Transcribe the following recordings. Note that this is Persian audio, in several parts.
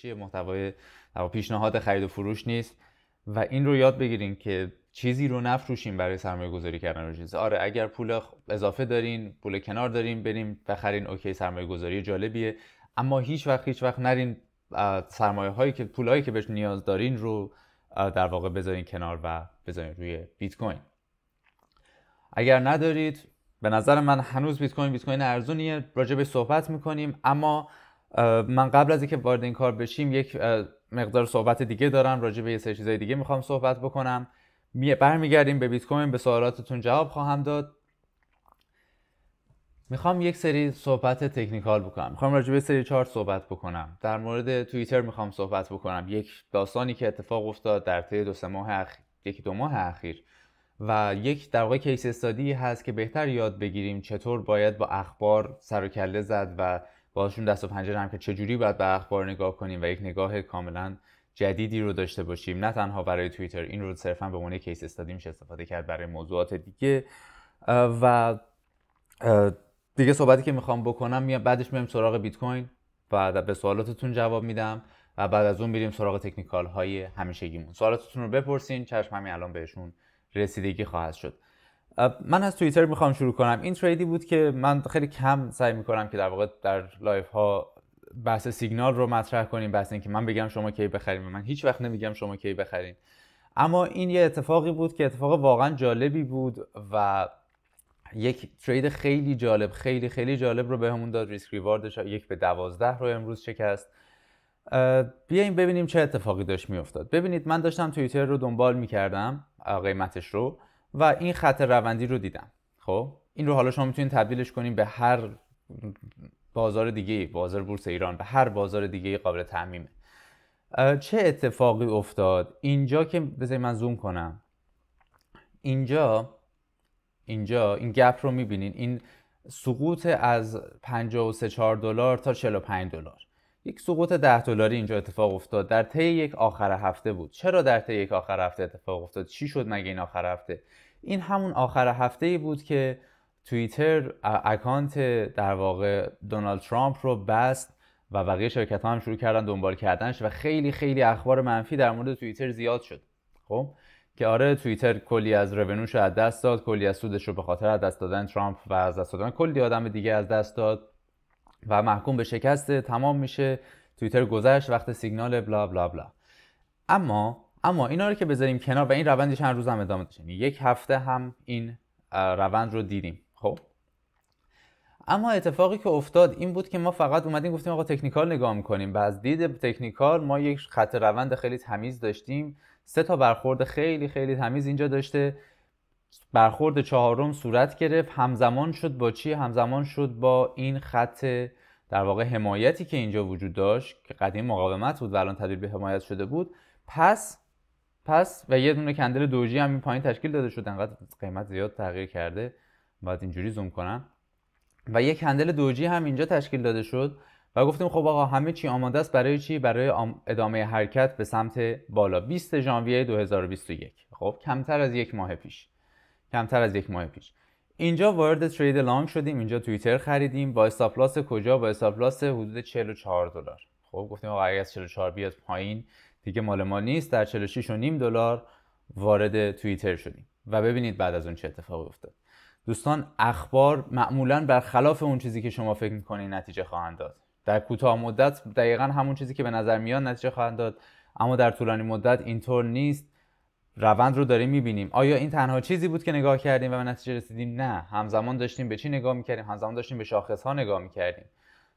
فروشی محتوای پیشنهاد خرید و فروش نیست و این رو یاد بگیرین که چیزی رو نفروشیم برای سرمایه گذاری کردن رو چیز آره اگر پول اضافه دارین پول کنار دارین بریم بخرین اوکی سرمایه گذاری جالبیه اما هیچ وقت هیچ وقت نرین سرمایه هایی که پول هایی که بهش نیاز دارین رو در واقع بذارین کنار و بذارین روی بیت کوین اگر ندارید به نظر من هنوز بیت کوین بیت کوین ارزونیه راجع به صحبت میکنیم اما من قبل از اینکه وارد این کار بشیم یک مقدار صحبت دیگه دارم راجع به یه سری چیزای دیگه میخوام صحبت بکنم برمیگردیم به بیت کوین به سوالاتتون جواب خواهم داد میخوام یک سری صحبت تکنیکال بکنم میخوام راجع به سری چارت صحبت بکنم در مورد توییتر میخوام صحبت بکنم یک داستانی که اتفاق افتاد در طی دو سه ماه اخیر یکی دو ماه اخیر و یک در واقع کیس استادی هست که بهتر یاد بگیریم چطور باید با اخبار سر و کله زد و باشون دست و پنجه هم که چجوری باید به اخبار نگاه کنیم و یک نگاه کاملا جدیدی رو داشته باشیم نه تنها برای توییتر این رو صرفا به عنوان کیس استادی میشه استفاده کرد برای موضوعات دیگه و دیگه صحبتی که میخوام بکنم بعدش میام سراغ بیت کوین و به سوالاتتون جواب میدم و بعد از اون میریم سراغ تکنیکال های همیشگیمون سوالاتتون رو بپرسین چشم همین الان بهشون رسیدگی خواهد شد من از توییتر میخوام شروع کنم این تریدی بود که من خیلی کم سعی میکنم که در واقع در لایف ها بحث سیگنال رو مطرح کنیم بحث اینکه من بگم شما کی بخریم من هیچ وقت نمیگم شما کی بخرین اما این یه اتفاقی بود که اتفاق واقعا جالبی بود و یک ترید خیلی جالب خیلی خیلی جالب رو بهمون به داد ریسک ریواردش یک به دوازده رو امروز شکست بیایم ببینیم چه اتفاقی داشت میافتاد ببینید من داشتم توییتر رو دنبال میکردم قیمتش رو و این خط روندی رو دیدم خب این رو حالا شما میتونید تبدیلش کنیم به هر بازار دیگه بازار بورس ایران به هر بازار دیگه قابل تعمیمه چه اتفاقی افتاد اینجا که بذارین من زوم کنم اینجا اینجا این گپ رو میبینین این سقوط از 53 دلار تا 45 دلار یک سقوط ده دلاری اینجا اتفاق افتاد در طی یک آخر هفته بود چرا در طی یک آخر هفته اتفاق افتاد چی شد مگه این آخر هفته این همون آخر هفته ای بود که توییتر اکانت در واقع دونالد ترامپ رو بست و بقیه شرکت ها هم شروع کردن دنبال کردنش و خیلی خیلی اخبار منفی در مورد توییتر زیاد شد خب که آره توییتر کلی از رونوش از دست داد کلی از سودش رو به خاطر از دست دادن ترامپ و از دست دادن کلی آدم دیگه از دست داد و محکوم به شکست تمام میشه توییتر گذشت وقت سیگنال بلا بلا بلا اما اما اینا رو که بذاریم کنار و این روند چند روز هم ادامه داشت یعنی یک هفته هم این روند رو دیدیم خب اما اتفاقی که افتاد این بود که ما فقط اومدیم گفتیم آقا تکنیکال نگاه میکنیم و از دید تکنیکال ما یک خط روند خیلی تمیز داشتیم سه تا برخورد خیلی خیلی تمیز اینجا داشته برخورد چهارم صورت گرفت همزمان شد با چی همزمان شد با این خط در واقع حمایتی که اینجا وجود داشت که قدیم مقاومت بود و الان تبدیل به حمایت شده بود پس پس و یه دونه کندل دوجی هم این پایین تشکیل داده شد انقدر قیمت زیاد تغییر کرده باید اینجوری زوم کنم و یه کندل دوجی هم اینجا تشکیل داده شد و گفتیم خب آقا همه چی آماده است برای چی برای ادامه حرکت به سمت بالا 20 ژانویه 2021 خب کمتر از یک ماه پیش کمتر از یک ماه پیش اینجا وارد ترید لانگ شدیم اینجا توییتر خریدیم با استاپلاس کجا با استاپلاس حدود 44 دلار خب گفتیم آقا اگه از 44 بیاد پایین دیگه مال ما نیست در 46 و نیم دلار وارد توییتر شدیم و ببینید بعد از اون چه اتفاقی افتاد دوستان اخبار معمولا برخلاف اون چیزی که شما فکر میکنید نتیجه خواهند داد در کوتاه مدت دقیقا همون چیزی که به نظر میاد نتیجه خواهند داد اما در طولانی مدت اینطور نیست روند رو داریم میبینیم آیا این تنها چیزی بود که نگاه کردیم و به نتیجه رسیدیم نه همزمان داشتیم به چی نگاه میکردیم همزمان داشتیم به شاخص ها نگاه میکردیم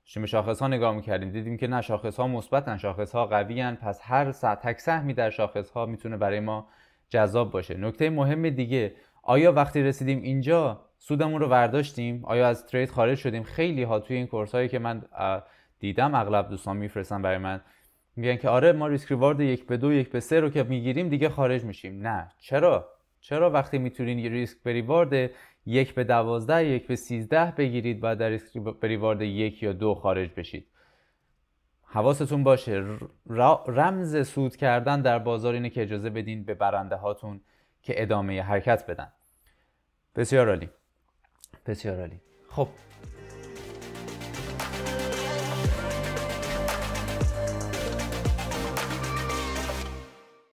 داشتیم به شاخص ها نگاه میکردیم دیدیم که نه شاخص ها مثبتن شاخص ها قوی هن. پس هر تک سهمی در شاخص ها میتونه برای ما جذاب باشه نکته مهم دیگه آیا وقتی رسیدیم اینجا سودمون رو برداشتیم آیا از ترید خارج شدیم خیلی ها توی این کورس هایی که من دیدم اغلب دوستان میفرستن برای من میگن که آره ما ریسک ریوارد یک به دو یک به سه رو که میگیریم دیگه خارج میشیم نه چرا چرا وقتی میتونین یه ریسک به ریوارد یک به دوازده یک به سیزده بگیرید و در ریسک به ریوارد یک یا دو خارج بشید حواستون باشه رمز سود کردن در بازار اینه که اجازه بدین به برنده هاتون که ادامه حرکت بدن بسیار عالی بسیار عالی خب